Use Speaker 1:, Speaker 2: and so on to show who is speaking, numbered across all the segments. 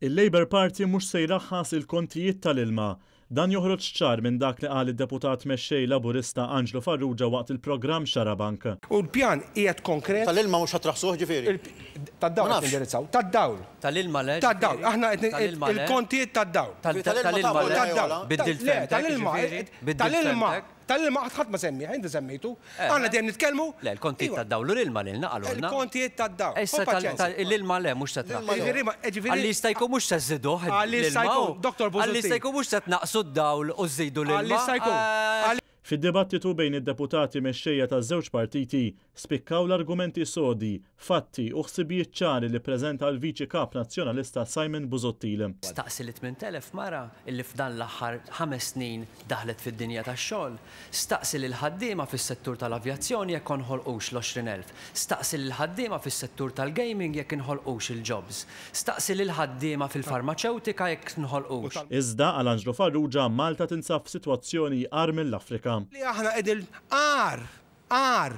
Speaker 1: Il-Labor Party mhux se jraħħas il-kontijiet tal-ilma. Dan joħroġ ċar minn dak li qal id-deputat mexxej laburista Anġlu Farrugia waqt il-programm Xarabank.
Speaker 2: U l-pjan qiegħed konkret. Tal-ilma mhux ħatraħsuh ġifieri. Tad-dawl indirizzaw, tad-dawl.
Speaker 3: Tal-ilma le. Tad-dawl, aħna il-kontijiet
Speaker 2: tad-dawl. Tal-ilma. Tal-ilma. Tal-ilma. تل ما عاد خط ما سمي عند سميتو آه. انا دائما نتكلموا
Speaker 3: لا الكونتي أيوة. تاع الدولور المالي نقلوا لنا الكونتي تاع الدولور اي ستا اللي المال مش تاع اللي أيوه. يستايكو مش تاع اللي يستايكو دكتور بوزيتي اللي يستايكو مش تنقصوا الدول
Speaker 1: وزيدوا للمال Fid-dibattitu bejn id-deputati mexxejja taż żewġ partiti spikkaw l-argumenti sodi, fatti u ħsibijiet ċari li preżenta l-Viċi Kap Nazzjonalista Simon Buzottil. Staqsi li 8000 mara illi f'dan l-aħħar ħames
Speaker 3: snin daħlet fid-dinja tax-xogħol. li l ħaddiema fis-settur tal-avjazzjoni jekk onħolqux l-20,000. li l ħaddiema fis-settur tal-gaming jekk inħolqux il-jobs.
Speaker 1: li l ħaddiema fil-farmaceutika jekk nħolqux. Iżda għal Anġlu Farrugia Malta tinsab f'sitwazzjoni qar mill-Afrika Afrika.
Speaker 2: Li aħna qegħdin ar, ar,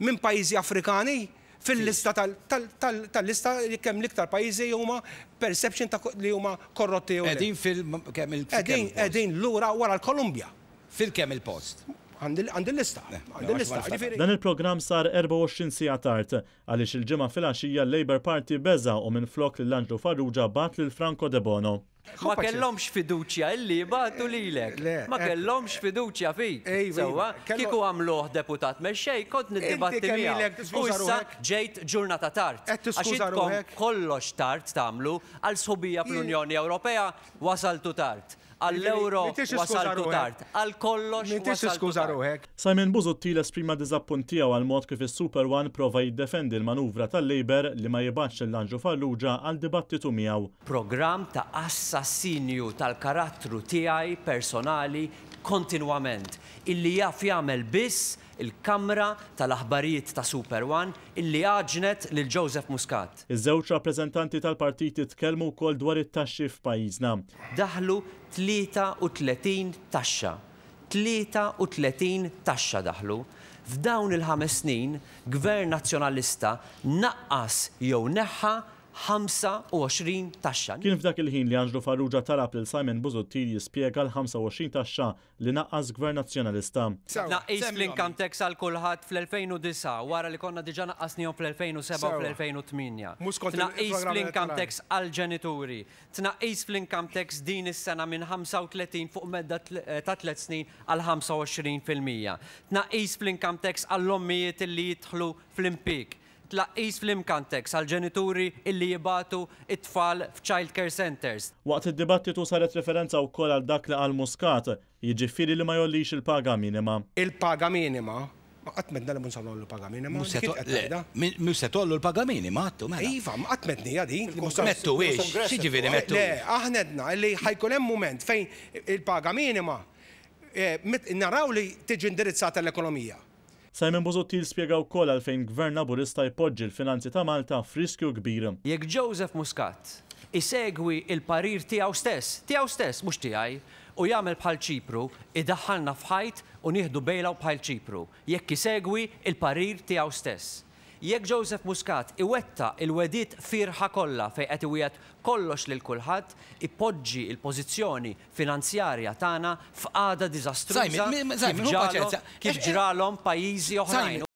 Speaker 2: minn pajjiżi Afrikani fil-lista tal-lista li kemm l-iktar pajjiżi huma perception ta' li huma korrotti. Edin fil kem il-. l lura wara l-Kolumbja. Fil-kemm il-post. Għandil-lista. Dan
Speaker 1: il-program sar 24 sija tard, għalix il-ġimma fil-axija l-Labor Party beza u minn flok l-Anġlu Farrugia bat l-Franco De Bono.
Speaker 3: Ma kellomx fiduċja illi batu lilek. Ma eh. kellomx fiduċja fi. Sewa, kiku għamluħ deputat meċċej, kont niddibatti miegħek. U issa ġejt ġurnata tard. Eh, Għaxitkom kollox tard tamlu għal sobija fl-Unjoni Ewropea wasaltu tard għall-euro wasaltu tard, għal kollox. Mitix iskuża
Speaker 1: ruħek. Simon Busuttil esprima dizappuntija għal mod kif is-Super One prova jiddefendi l-manuvra tal-Labor li ma jibax l-anġu falluġa għal dibattitu miegħu. Program ta' assassinju tal-karattru tiegħi personali
Speaker 3: kontinwament illi jaf jagħmel biss il-Kamra tal-Aħbarijiet
Speaker 1: ta' Super One illi għaġnet lil Joseph Muscat. Iż-żewġ rappreżentanti tal partiti tkellmu wkoll dwar it-taxxi f'pajjiżna. Daħlu 33
Speaker 3: taxxa. 33 taxxa daħlu. F'dawn il-ħames snin,
Speaker 1: Gvern Nazzjonalista naqqas jew neħħa 25 taxxa. Kien f'dak il-ħin li Anġlu Farrugia talab lil Simon Busuttil jispjega l-25 taxxa li naqqas gvern nazzjonalista.
Speaker 3: Naqis l-inkam tax għal kulħadd fl-2009 wara li konna diġà naqqasnihom fl-2007 u fl-2008. Tnaqis fl inkam tax għal ġenituri. Tnaqis fl-inkam tax din is-sena minn 35 fuq medda eh, ta' 3 snin għal 25 fil-mija. Tnaqis fl-inkam tax għall-ommijiet li jidħlu fl-impik tlaqqis fl-imkantex għal ġenituri illi jibatu it-tfal f'child care centers.
Speaker 1: Waqt id-dibattitu saret referenza u kol għal dak li għal muskat, jiġifiri li ma jollix il-paga minima.
Speaker 2: Il-paga minima Ma għatmedna li munsawlu l-paga minima. Musa tollu l-paga minima, għattu ma. Mela. Iva, ma għatmedni għadi. Mettu ix, xieġifiri mettu. Aħnedna, illi li hemm moment fejn il-paga minima eh, naraw li tiġi indirizzata l-ekonomija. Simon spiega u
Speaker 1: kol għalfejn gvern laburista jpoġġi l-finanzi ta' Malta friskju kbir. Jekk Joseph Muscat isegwi il-parir tiegħu stess, tiegħu stess mhux tiegħi, u jagħmel bħal ċipru,
Speaker 3: idaħħalna fħajt u nieħdu bejlaw bħal ċipru, jekk isegwi il-parir tiegħu stess. Jekk Joseph Muscat iwetta il-wedit firħa kollha fej qed iwiet kollox lil kulħadd, ipoġġi il-pożizzjoni finanzjarja tagħna f'qada diżastruża kif eh, eh, ġralhom pajjiżi oħrajn.